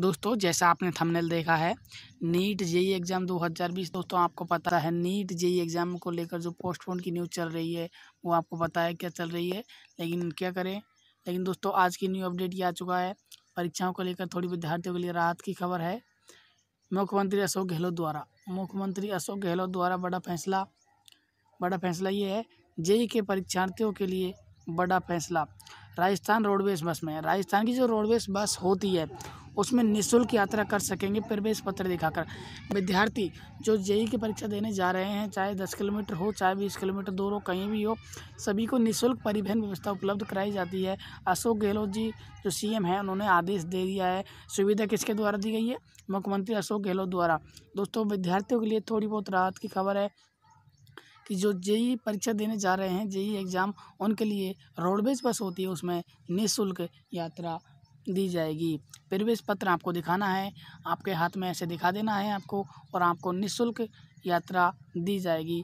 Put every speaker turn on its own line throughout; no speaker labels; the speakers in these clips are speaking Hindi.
दोस्तों जैसा आपने थंबनेल देखा है नीट जेई एग्ज़ाम 2020 दोस्तों आपको पता है नीट जेई एग्ज़ाम को लेकर जो पोस्टपोन की न्यूज़ चल रही है वो आपको पता है क्या चल रही है लेकिन क्या करें लेकिन दोस्तों आज की न्यू अपडेट ये आ चुका है परीक्षाओं को लेकर थोड़ी विद्यार्थियों के लिए राहत की खबर है मुख्यमंत्री अशोक गहलोत द्वारा मुख्यमंत्री अशोक गहलोत द्वारा बड़ा फैसला बड़ा फैसला ये है जेई के परीक्षार्थियों के लिए बड़ा फैसला राजस्थान रोडवेज बस में राजस्थान की जो रोडवेज बस होती है उसमें निःशुल्क यात्रा कर सकेंगे प्रवेश पत्र दिखाकर विद्यार्थी जो जेई की परीक्षा देने जा रहे हैं चाहे दस किलोमीटर हो चाहे बीस किलोमीटर दूर हो कहीं भी हो सभी को निःशुल्क परिवहन व्यवस्था उपलब्ध कराई जाती है अशोक गहलोत जी जो सी हैं उन्होंने आदेश दे दिया है सुविधा किसके द्वारा दी गई है मुख्यमंत्री अशोक गहलोत द्वारा दोस्तों विद्यार्थियों के लिए थोड़ी बहुत राहत की खबर है कि जो जेई परीक्षा देने जा रहे हैं जेई एग्ज़ाम उनके लिए रोडवेज बस होती है उसमें निःशुल्क यात्रा दी जाएगी प्रवेश पत्र आपको दिखाना है आपके हाथ में ऐसे दिखा देना है आपको और आपको निःशुल्क यात्रा दी जाएगी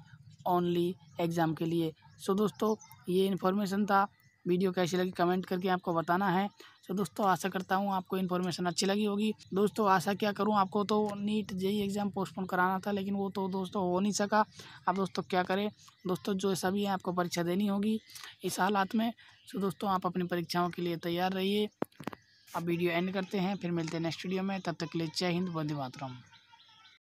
ओनली एग्ज़ाम के लिए सो दोस्तों ये इन्फॉर्मेशन था वीडियो कैसी लगी कमेंट करके आपको बताना है सो दोस्तों आशा करता हूँ आपको इन्फॉर्मेशन अच्छी लगी होगी दोस्तों आशा क्या करूँ आपको तो नीट जेई एग्ज़ाम पोस्टपोन कराना था लेकिन वो तो दोस्तों हो नहीं सका अब दोस्तों क्या करें दोस्तों जो सभी हैं आपको परीक्षा देनी होगी इस हालात में सो दोस्तों आप अपनी परीक्षाओं के लिए तैयार रहिए अब वीडियो एंड करते हैं फिर मिलते हैं नेक्स्ट वीडियो में तब तक के लिए जय हिंद वंदे मातरम